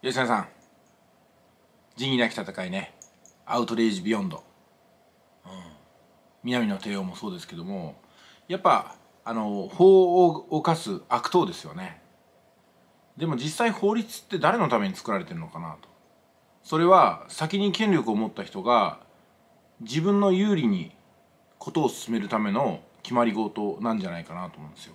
吉田さん仁義なき戦いねアウトレイジビヨンド、うん、南の帝王もそうですけどもやっぱあの法を犯す悪党ですよねでも実際法律って誰のために作られてるのかなとそれは先に権力を持った人が自分の有利にことを進めるための決まり事なんじゃないかなと思うんですよ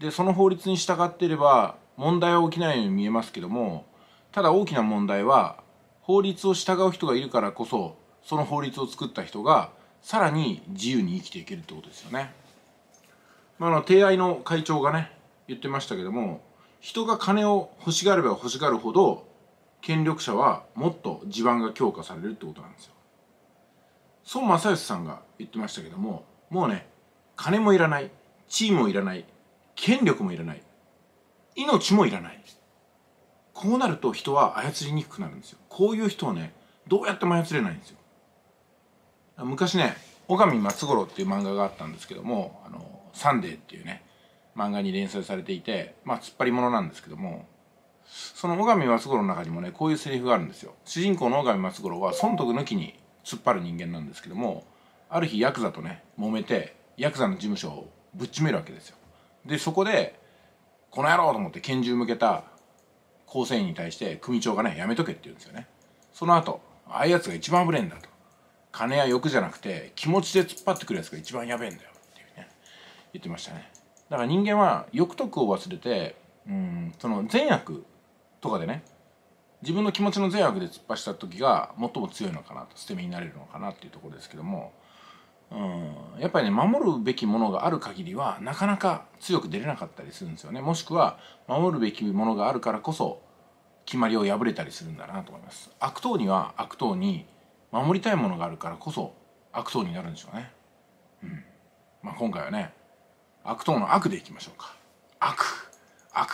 でその法律に従っていれば問題は起きないように見えますけどもただ大きな問題は法律を従う人がいるからこそその法律を作った人がさらに自由に生きていけるってことですよね。まあ、あの提愛の会長がね言ってましたけども人が金を欲しがれば欲しがるほど権力者はもっと地盤が強化されるってことなんですよ。孫正義さんが言ってましたけどももうね金もいらない地位もいらない権力もいらない命もいらないこうなると人は操りにくくなるんですよこういう人をねどうやっても操れないんですよ昔ね女将松五郎っていう漫画があったんですけども「あのサンデー」っていうね漫画に連載されていてまあ突っ張り者なんですけどもその女将松五郎の中にもねこういうセリフがあるんですよ主人公の女将松五郎は損得抜きに突っ張る人間なんですけどもある日ヤクザとね揉めてヤクザの事務所をぶっちめるわけですよでそこでこの野郎と思って拳銃向けた構成員に対して組長がねやめとけって言うんですよねその後ああいうやつが一番危ねえんだと金や欲じゃなくて気持ちで突っ張ってくるやつが一番やべえんだよっていうね言ってましたねだから人間は欲得を忘れてうんその善悪とかでね自分の気持ちの善悪で突っ走った時が最も強いのかなと捨て身になれるのかなっていうところですけどもうん、やっぱりね守るべきものがある限りはなかなか強く出れなかったりするんですよねもしくは守るべきものがあるからこそ決まりを破れたりするんだなと思います悪党には悪党に守りたいものがあるからこそ悪党になるんでしょうね、うんまあ、今回はね悪党の悪でいきましょうか悪悪